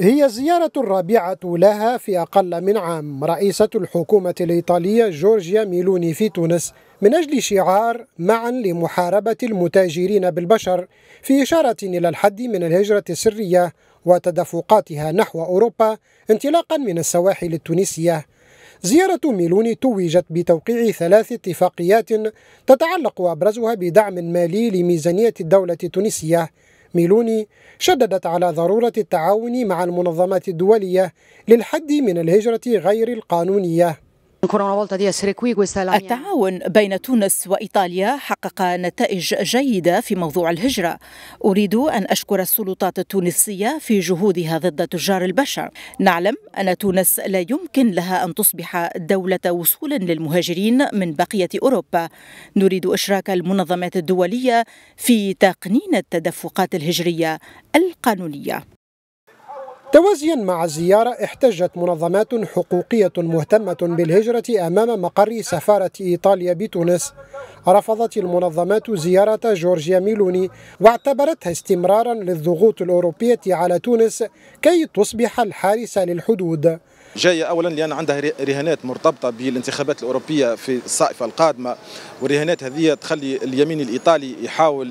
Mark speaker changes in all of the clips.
Speaker 1: هي الزيارة الرابعة لها في أقل من عام رئيسة الحكومة الإيطالية جورجيا ميلوني في تونس من أجل شعار معا لمحاربة المتاجرين بالبشر في إشارة إلى الحد من الهجرة السرية وتدفقاتها نحو أوروبا انطلاقا من السواحل التونسية زيارة ميلوني توجت بتوقيع ثلاث اتفاقيات تتعلق أبرزها بدعم مالي لميزانية الدولة التونسية ميلوني شددت على ضرورة التعاون مع المنظمات الدولية للحد من الهجرة غير القانونية
Speaker 2: التعاون بين تونس وإيطاليا حقق نتائج جيدة في موضوع الهجرة أريد أن أشكر السلطات التونسية في جهودها ضد تجار البشر نعلم أن تونس لا يمكن لها أن تصبح دولة وصول للمهاجرين من بقية أوروبا نريد إشراك المنظمات الدولية في تقنين التدفقات الهجرية القانونية
Speaker 1: توازيا مع الزيارة احتجت منظمات حقوقية مهتمة بالهجرة أمام مقر سفارة إيطاليا بتونس رفضت المنظمات زيارة جورجيا ميلوني واعتبرتها استمرارا للضغوط الأوروبية على تونس كي تصبح الحارسة للحدود
Speaker 3: جاية أولا لأن عندها رهانات مرتبطة بالانتخابات الأوروبية في الصائفة القادمة والرهانات هذه تخلي اليمين الإيطالي يحاول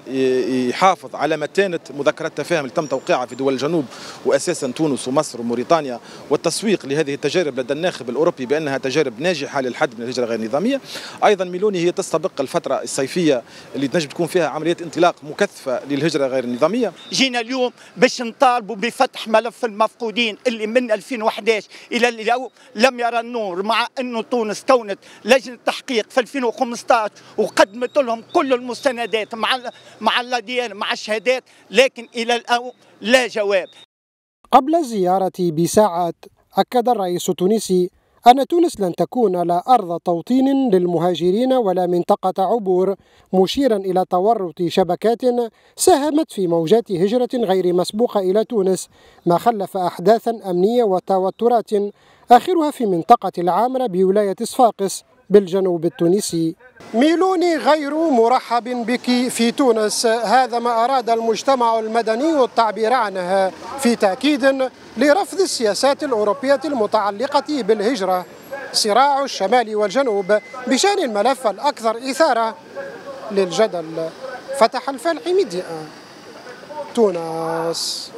Speaker 3: يحافظ على متانة مذكرات التفاهم اللي تم توقيعها في دول الجنوب وأساسا تونس ومصر وموريتانيا والتسويق لهذه التجارب لدى الناخب الأوروبي بأنها تجارب ناجحة للحد من الهجرة غير النظامية أيضا ميلوني هي تستبق الفترة الفتره الصيفيه اللي
Speaker 4: تنجم تكون فيها عمليات انطلاق مكثفه للهجره غير النظاميه جينا اليوم باش نطالبوا بفتح ملف المفقودين اللي من 2011 الى اليوم لم يرى النور مع انه تونس كونت لجنه تحقيق في 2015 وقدمت لهم كل المستندات مع مع الاديان مع الشهادات لكن الى الان لا جواب
Speaker 1: قبل زيارتي بساعات أكد الرئيس التونسي أن تونس لن تكون لا أرض توطين للمهاجرين ولا منطقة عبور مشيرا إلى تورط شبكات ساهمت في موجات هجرة غير مسبوقة إلى تونس ما خلف أحداثا أمنية وتوترات آخرها في منطقة العامرة بولاية صفاقس بالجنوب التونسي ميلوني غير مرحب بك في تونس هذا ما أراد المجتمع المدني التعبير عنه في تأكيد لرفض السياسات الأوروبية المتعلقة بالهجرة صراع الشمال والجنوب بشأن الملف الأكثر إثارة للجدل فتح الفلح ميديا تونس